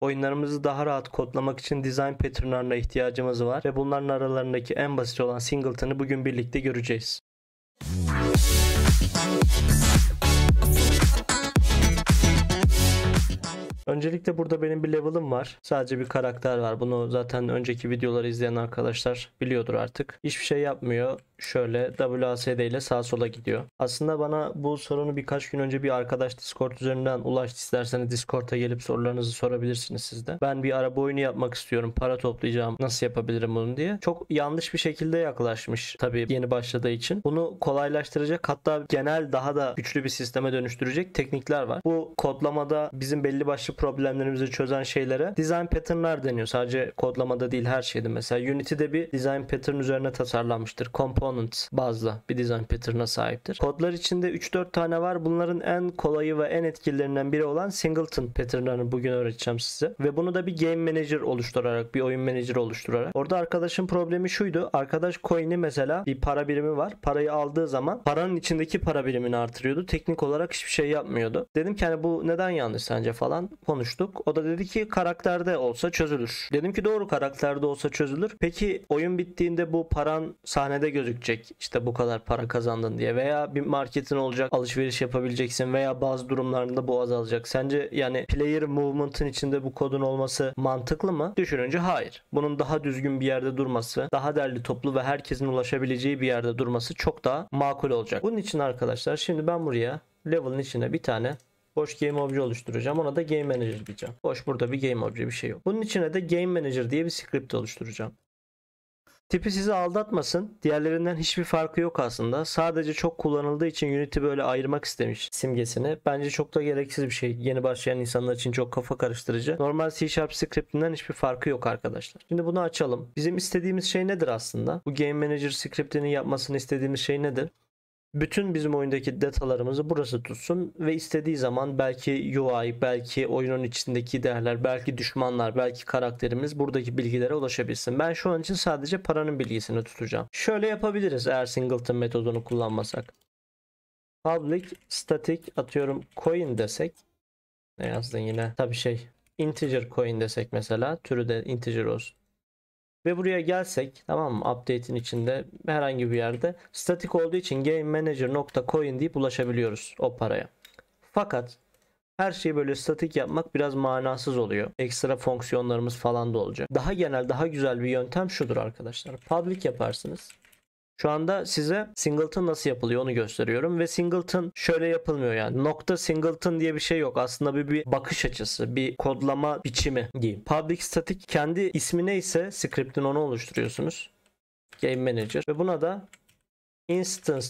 Oyunlarımızı daha rahat kodlamak için design patternlarına ihtiyacımız var ve bunların aralarındaki en basit olan Singleton'ı bugün birlikte göreceğiz. Öncelikle burada benim bir level'ım var. Sadece bir karakter var. Bunu zaten önceki videoları izleyen arkadaşlar biliyordur artık. Hiçbir şey yapmıyor. Şöyle WASD ile sağa sola gidiyor. Aslında bana bu sorunu birkaç gün önce bir arkadaş Discord üzerinden ulaştı. İsterseniz Discord'a gelip sorularınızı sorabilirsiniz siz de. Ben bir araba oyunu yapmak istiyorum. Para toplayacağım. Nasıl yapabilirim bunu diye. Çok yanlış bir şekilde yaklaşmış tabii yeni başladığı için. Bunu kolaylaştıracak hatta genel daha da güçlü bir sisteme dönüştürecek teknikler var. Bu kodlamada bizim belli başlı problemlerimizi çözen şeylere design pattern'lar deniyor. Sadece kodlamada değil her şeyde. Mesela Unity'de bir design pattern üzerine tasarlanmıştır. Component bazlı bir design pattern'a sahiptir. Kodlar içinde 3-4 tane var. Bunların en kolayı ve en etkilerinden biri olan Singleton pattern'larını bugün öğreteceğim size. Ve bunu da bir game manager oluşturarak, bir oyun manager oluşturarak. Orada arkadaşın problemi şuydu. Arkadaş coin'i mesela bir para birimi var. Parayı aldığı zaman paranın içindeki para birimini artırıyordu. Teknik olarak hiçbir şey yapmıyordu. Dedim ki hani bu neden yanlış sence falan konuştuk. O da dedi ki karakterde olsa çözülür. Dedim ki doğru karakterde olsa çözülür. Peki oyun bittiğinde bu paran sahnede gözükecek. İşte bu kadar para kazandın diye veya bir marketin olacak alışveriş yapabileceksin veya bazı durumlarında bu azalacak. Sence yani player movement'ın içinde bu kodun olması mantıklı mı? Düşününce hayır. Bunun daha düzgün bir yerde durması, daha derli toplu ve herkesin ulaşabileceği bir yerde durması çok daha makul olacak. Bunun için arkadaşlar şimdi ben buraya level'ın içine bir tane Boş game obje oluşturacağım. Ona da game manager diyeceğim. Boş burada bir game obje bir şey yok. Bunun içine de game manager diye bir script oluşturacağım. Tipi sizi aldatmasın. Diğerlerinden hiçbir farkı yok aslında. Sadece çok kullanıldığı için Unity böyle ayırmak istemiş simgesini. Bence çok da gereksiz bir şey. Yeni başlayan insanlar için çok kafa karıştırıcı. Normal C Sharp scriptinden hiçbir farkı yok arkadaşlar. Şimdi bunu açalım. Bizim istediğimiz şey nedir aslında? Bu Game Manager scriptini yapmasını istediğimiz şey nedir? bütün bizim oyundaki datalarımızı burası tutsun ve istediği zaman belki UI, belki oyunun içindeki değerler, belki düşmanlar, belki karakterimiz buradaki bilgilere ulaşabilsin. Ben şu an için sadece paranın bilgisini tutacağım. Şöyle yapabiliriz eğer singleton metodunu kullanmasak. Public static atıyorum coin desek. Ne yazdın yine? Tabii şey integer coin desek mesela türü de integer olsun. Ve buraya gelsek tamam mı update'in içinde herhangi bir yerde statik olduğu için gamemanager.coin deyip ulaşabiliyoruz o paraya. Fakat her şeyi böyle statik yapmak biraz manasız oluyor. Ekstra fonksiyonlarımız falan da olacak. Daha genel daha güzel bir yöntem şudur arkadaşlar. Public yaparsınız. Şu anda size singleton nasıl yapılıyor onu gösteriyorum ve singleton şöyle yapılmıyor yani. Nokta singleton diye bir şey yok. Aslında bir, bir bakış açısı, bir kodlama biçimi diyeyim. Public static kendi ismi neyse script'in onu oluşturuyorsunuz. Game Manager ve buna da instance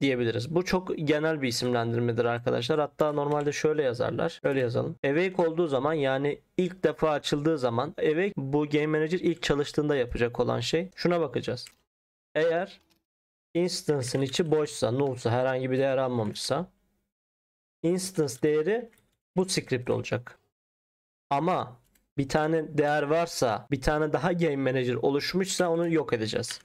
diyebiliriz. Bu çok genel bir isimlendirmedir arkadaşlar. Hatta normalde şöyle yazarlar. Öyle yazalım. Awake olduğu zaman yani ilk defa açıldığı zaman Awake bu Game Manager ilk çalıştığında yapacak olan şey. Şuna bakacağız. Eğer instance'ın içi boşsa, null'sa, herhangi bir değer almamışsa instance değeri bu script olacak. Ama bir tane değer varsa, bir tane daha game manager oluşmuşsa onu yok edeceğiz.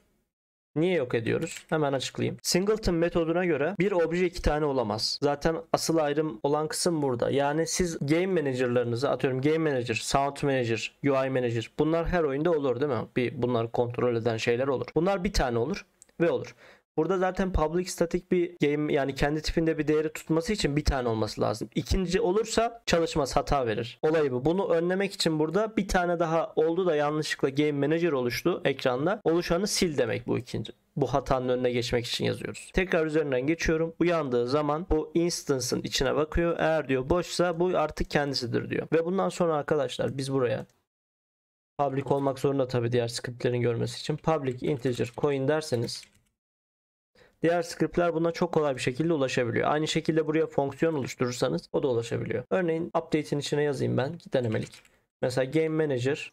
Niye yok ediyoruz? Hemen açıklayayım. Singleton metoduna göre bir obje iki tane olamaz. Zaten asıl ayrım olan kısım burada. Yani siz game manager'larınızı atıyorum game manager, sound manager, UI manager bunlar her oyunda olur değil mi? Bir bunları kontrol eden şeyler olur. Bunlar bir tane olur ve olur. Burada zaten public static bir game yani kendi tipinde bir değeri tutması için bir tane olması lazım. İkinci olursa çalışmaz hata verir. Olayı bu. Bunu önlemek için burada bir tane daha oldu da yanlışlıkla game manager oluştu ekranda. Oluşanı sil demek bu ikinci bu hatanın önüne geçmek için yazıyoruz. Tekrar üzerinden geçiyorum. Uyandığı zaman bu instance'ın içine bakıyor. Eğer diyor boşsa bu artık kendisidir diyor. Ve bundan sonra arkadaşlar biz buraya public olmak zorunda tabii diğer scriptlerin görmesi için public integer coin derseniz Diğer scriptler buna çok kolay bir şekilde ulaşabiliyor. Aynı şekilde buraya fonksiyon oluşturursanız o da ulaşabiliyor. Örneğin update'in içine yazayım ben. Bir denemelik. Mesela game manager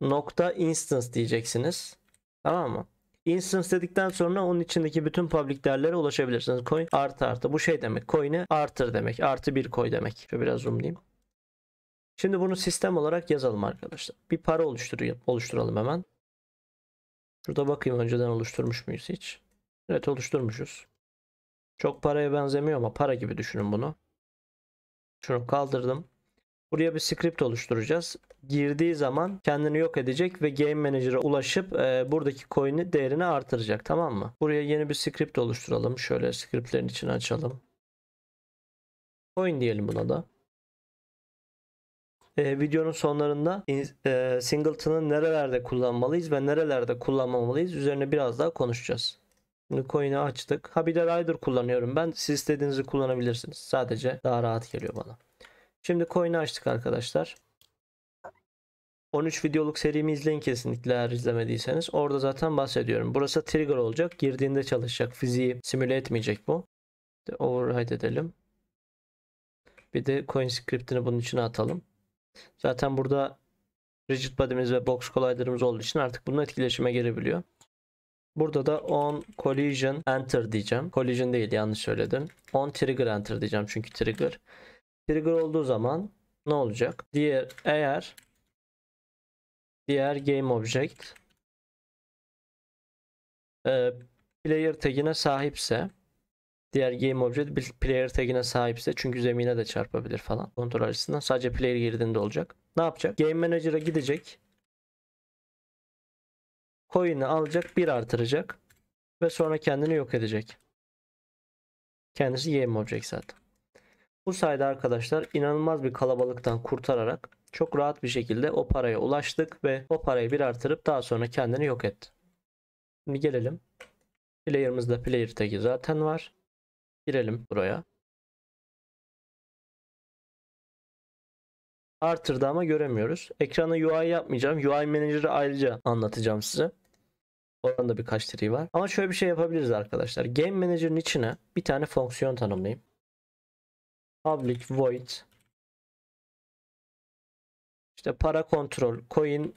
nokta instance diyeceksiniz. Tamam mı? Instance dedikten sonra onun içindeki bütün public değerlere ulaşabilirsiniz. Coin artı artı. Bu şey demek. Coin'e artır demek. Artı bir koy demek. Şöyle biraz zoomlayayım. Şimdi bunu sistem olarak yazalım arkadaşlar. Bir para oluşturayım, oluşturalım hemen. Şurada bakayım önceden oluşturmuş muyuz hiç. Evet oluşturmuşuz. Çok paraya benzemiyor ama para gibi düşünün bunu. Şunu kaldırdım. Buraya bir script oluşturacağız. Girdiği zaman kendini yok edecek ve Game Manager'a ulaşıp e, buradaki coin'i değerini artıracak tamam mı? Buraya yeni bir script oluşturalım. Şöyle scriptlerin içini açalım. Coin diyelim buna da. E, videonun sonlarında e, Singleton'ı nerelerde kullanmalıyız ve nerelerde kullanmamalıyız üzerine biraz daha konuşacağız. Coin'i açtık. Ha bir de Rider kullanıyorum ben. Siz istediğinizi kullanabilirsiniz. Sadece daha rahat geliyor bana. Şimdi Coin'i açtık arkadaşlar. 13 videoluk serimi izleyin kesinlikle eğer izlemediyseniz. Orada zaten bahsediyorum. Burası trigger olacak. Girdiğinde çalışacak. Fiziği simüle etmeyecek bu. Override edelim. Bir de coin script'ini bunun içine atalım. Zaten burada rigid body'miz ve box collider'ımız olduğu için artık bunun etkileşime girebiliyor. Burada da on collision enter diyeceğim. Collision değil yanlış söyledim. On trigger enter diyeceğim çünkü trigger. Trigger olduğu zaman ne olacak? Diğer eğer diğer game object e, player tagine sahipse diğer game object player tagine sahipse çünkü zemine de çarpabilir falan kontrol açısından sadece player girdiğinde olacak. Ne yapacak? Game manager'a gidecek coin'i alacak bir artıracak ve sonra kendini yok edecek. Kendisi yem olacak zaten. Bu sayede arkadaşlar inanılmaz bir kalabalıktan kurtararak çok rahat bir şekilde o paraya ulaştık ve o parayı bir artırıp daha sonra kendini yok etti. Şimdi gelelim. Player'ımızda player tag'i zaten var. Girelim buraya. Artırdı ama göremiyoruz. Ekrana UI yapmayacağım. UI Manager'ı ayrıca anlatacağım size. Oranın da birkaç tri var. Ama şöyle bir şey yapabiliriz arkadaşlar. Game Manager'ın içine bir tane fonksiyon tanımlayayım. Public void işte para kontrol, coin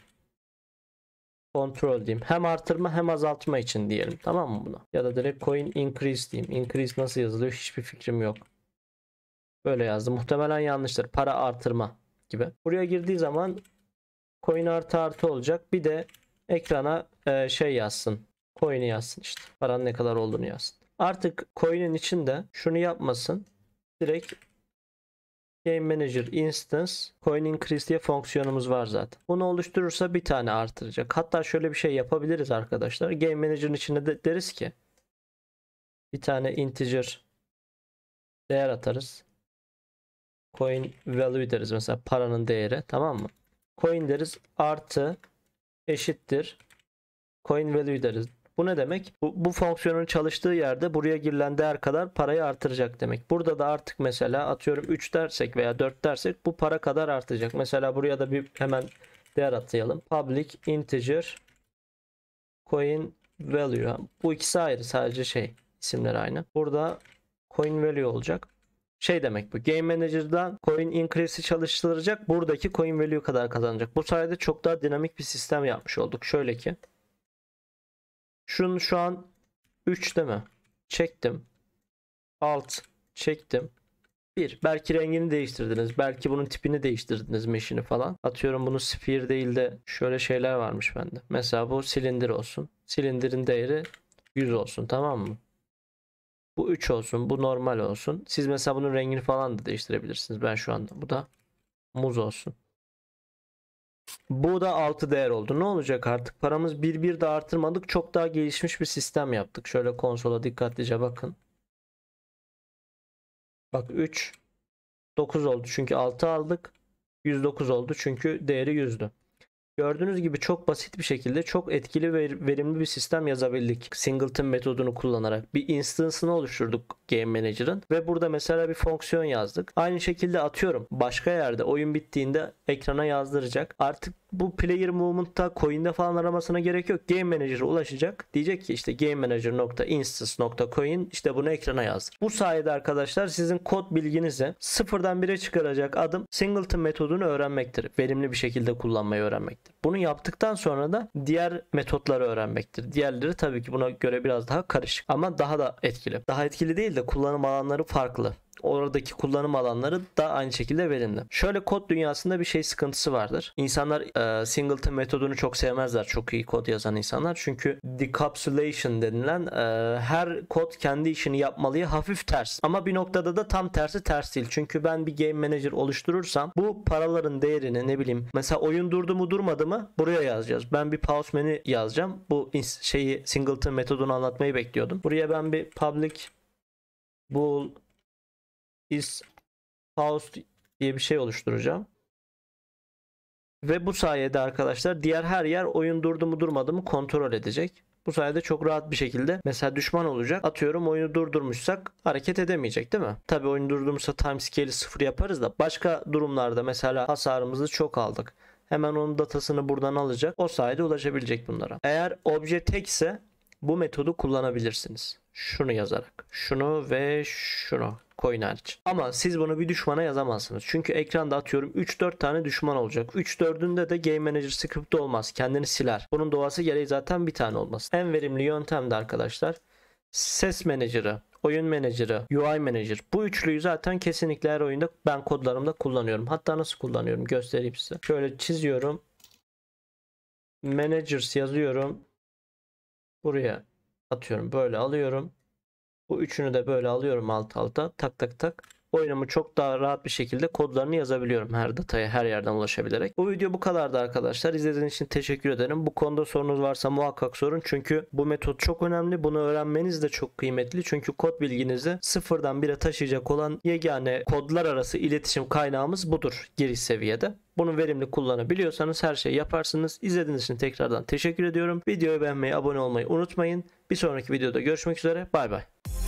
kontrol diyeyim. Hem artırma hem azaltma için diyelim. Tamam mı buna? Ya da direkt coin increase diyeyim. Increase nasıl yazılıyor hiçbir fikrim yok. Böyle yazdı. Muhtemelen yanlıştır. Para artırma gibi. Buraya girdiği zaman coin artı artı olacak. Bir de ekrana e, şey yazsın. Coin'i yazsın işte. Paranın ne kadar olduğunu yazsın. Artık coin'in içinde şunu yapmasın. Direkt Game Manager Instance Coin Increase diye fonksiyonumuz var zaten. Bunu oluşturursa bir tane artıracak. Hatta şöyle bir şey yapabiliriz arkadaşlar. Game Manager'ın içinde de deriz ki bir tane integer değer atarız. Coin value deriz mesela paranın değeri tamam mı? Coin deriz artı eşittir coin value deriz. Bu ne demek? Bu, bu fonksiyonun çalıştığı yerde buraya girilen değer kadar parayı artıracak demek. Burada da artık mesela atıyorum 3 dersek veya 4 dersek bu para kadar artacak. Mesela buraya da bir hemen değer atlayalım. Public integer coin value. Bu ikisi ayrı sadece şey isimleri aynı. Burada coin value olacak şey demek bu. Game Manager'dan Coin Increase'i çalıştıracak. Buradaki Coin Value kadar kazanacak. Bu sayede çok daha dinamik bir sistem yapmış olduk. Şöyle ki. Şunu şu an 3 değil mi? Çektim. Alt çektim. Bir, belki rengini değiştirdiniz. Belki bunun tipini değiştirdiniz meşini falan. Atıyorum bunu sphere değil de şöyle şeyler varmış bende. Mesela bu silindir olsun. Silindirin değeri 100 olsun tamam mı? Bu 3 olsun. Bu normal olsun. Siz mesela bunun rengini falan da değiştirebilirsiniz. Ben şu anda bu da muz olsun. Bu da 6 değer oldu. Ne olacak artık? Paramız bir bir de artırmadık. Çok daha gelişmiş bir sistem yaptık. Şöyle konsola dikkatlice bakın. Bak 3 9 oldu çünkü 6 aldık. 109 oldu çünkü değeri 100'dü. Gördüğünüz gibi çok basit bir şekilde çok etkili ve verimli bir sistem yazabildik. Singleton metodunu kullanarak bir instance'ını oluşturduk Game Manager'ın ve burada mesela bir fonksiyon yazdık. Aynı şekilde atıyorum başka yerde oyun bittiğinde ekrana yazdıracak. Artık bu player movement'ta coin'de falan aramasına gerek yok. Game Manager'a ulaşacak. Diyecek ki işte game manager.instance.coin işte bunu ekrana yazdır. Bu sayede arkadaşlar sizin kod bilginizi sıfırdan bire çıkaracak adım singleton metodunu öğrenmektir. Verimli bir şekilde kullanmayı öğrenmektir. Bunu yaptıktan sonra da diğer metotları öğrenmektir. Diğerleri tabii ki buna göre biraz daha karışık ama daha da etkili. Daha etkili değil de kullanım alanları farklı. Oradaki kullanım alanları da aynı şekilde verimli. Şöyle kod dünyasında bir şey sıkıntısı vardır. İnsanlar e, singleton metodunu çok sevmezler. Çok iyi kod yazan insanlar. Çünkü decapsulation denilen e, her kod kendi işini yapmalıya hafif ters. Ama bir noktada da tam tersi ters değil. Çünkü ben bir game manager oluşturursam bu paraların değerini ne bileyim mesela oyun durdu mu durmadı mı buraya yazacağız. Ben bir pause menü yazacağım. Bu şeyi singleton metodunu anlatmayı bekliyordum. Buraya ben bir public bool is paused diye bir şey oluşturacağım. Ve bu sayede arkadaşlar diğer her yer oyun durdu mu durmadı mı kontrol edecek. Bu sayede çok rahat bir şekilde mesela düşman olacak. Atıyorum oyunu durdurmuşsak hareket edemeyecek değil mi? Tabi oyunu durdurmuşsa timescale'i sıfır yaparız da başka durumlarda mesela hasarımızı çok aldık. Hemen onun datasını buradan alacak. O sayede ulaşabilecek bunlara. Eğer obje tek ise bu metodu kullanabilirsiniz. Şunu yazarak. Şunu ve şunu. Coin hariç. Ama siz bunu bir düşmana yazamazsınız. Çünkü ekranda atıyorum 3-4 tane düşman olacak. 3-4'ünde de Game Manager script olmaz. Kendini siler. Bunun doğası gereği zaten bir tane olmaz. En verimli yöntem de arkadaşlar ses menajeri, oyun menajeri, UI manager. Bu üçlüyü zaten kesinlikle her oyunda ben kodlarımda kullanıyorum. Hatta nasıl kullanıyorum göstereyim size. Şöyle çiziyorum. Managers yazıyorum. Buraya atıyorum böyle alıyorum. Bu üçünü de böyle alıyorum alt alta tak tak tak oyunumu çok daha rahat bir şekilde kodlarını yazabiliyorum her dataya her yerden ulaşabilerek. Bu video bu kadardı arkadaşlar. İzlediğiniz için teşekkür ederim. Bu konuda sorunuz varsa muhakkak sorun. Çünkü bu metot çok önemli. Bunu öğrenmeniz de çok kıymetli. Çünkü kod bilginizi sıfırdan bire taşıyacak olan yegane kodlar arası iletişim kaynağımız budur giriş seviyede. Bunu verimli kullanabiliyorsanız her şeyi yaparsınız. İzlediğiniz için tekrardan teşekkür ediyorum. Videoyu beğenmeyi, abone olmayı unutmayın. Bir sonraki videoda görüşmek üzere. Bay bay.